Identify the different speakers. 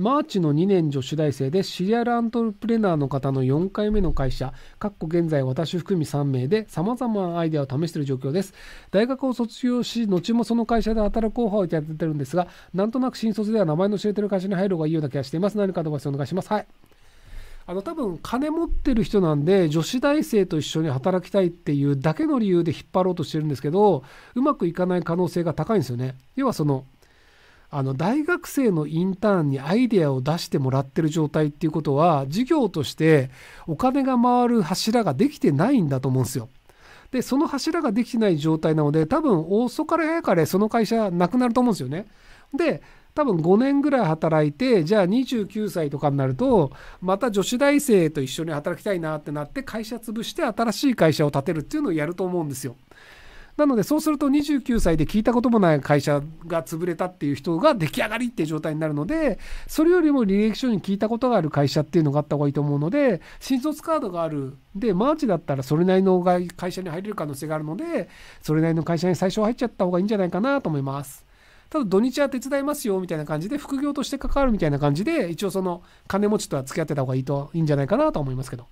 Speaker 1: マーチの2年女子大生でシリアルアントプレナーの方の4回目の会社、かっこ現在私含み3名で様々なアイデアを試している状況です。大学を卒業し、後もその会社で働くァーをいただいてるんですが、なんとなく新卒では名前の知れてる会社に入る方がいいような気がしています。何かアドバイスお願いします。はい。あの多分金持ってる人なんで女子大生と一緒に働きたいっていうだけの理由で引っ張ろうとしてるんですけどうまくいかない可能性が高いんですよね。要はそのあの大学生のインターンにアイデアを出してもらってる状態っていうことは事業としてお金が回る柱ができてないんだと思うんですよ。でその柱ができてない状態なので多分遅かれ早かれその会社なくなると思うんですよね。で多分5年ぐらい働いてじゃあ29歳とかになるとまた女子大生と一緒に働きたいなってなって会社潰して新しい会社を建てるっていうのをやると思うんですよ。なのでそうすると29歳で聞いたこともない会社が潰れたっていう人が出来上がりっていう状態になるのでそれよりも履歴書に聞いたことがある会社っていうのがあった方がいいと思うので新卒カードがあるでマーチだったらそれなりの会社に入れる可能性があるのでそれなりの会社に最初入っちゃった方がいいんじゃないかなと思います。ただ土日は手伝いますよみたいな感じで副業として関わるみたいな感じで一応その金持ちとは付き合ってた方がいいといいんじゃないかなと思いますけど。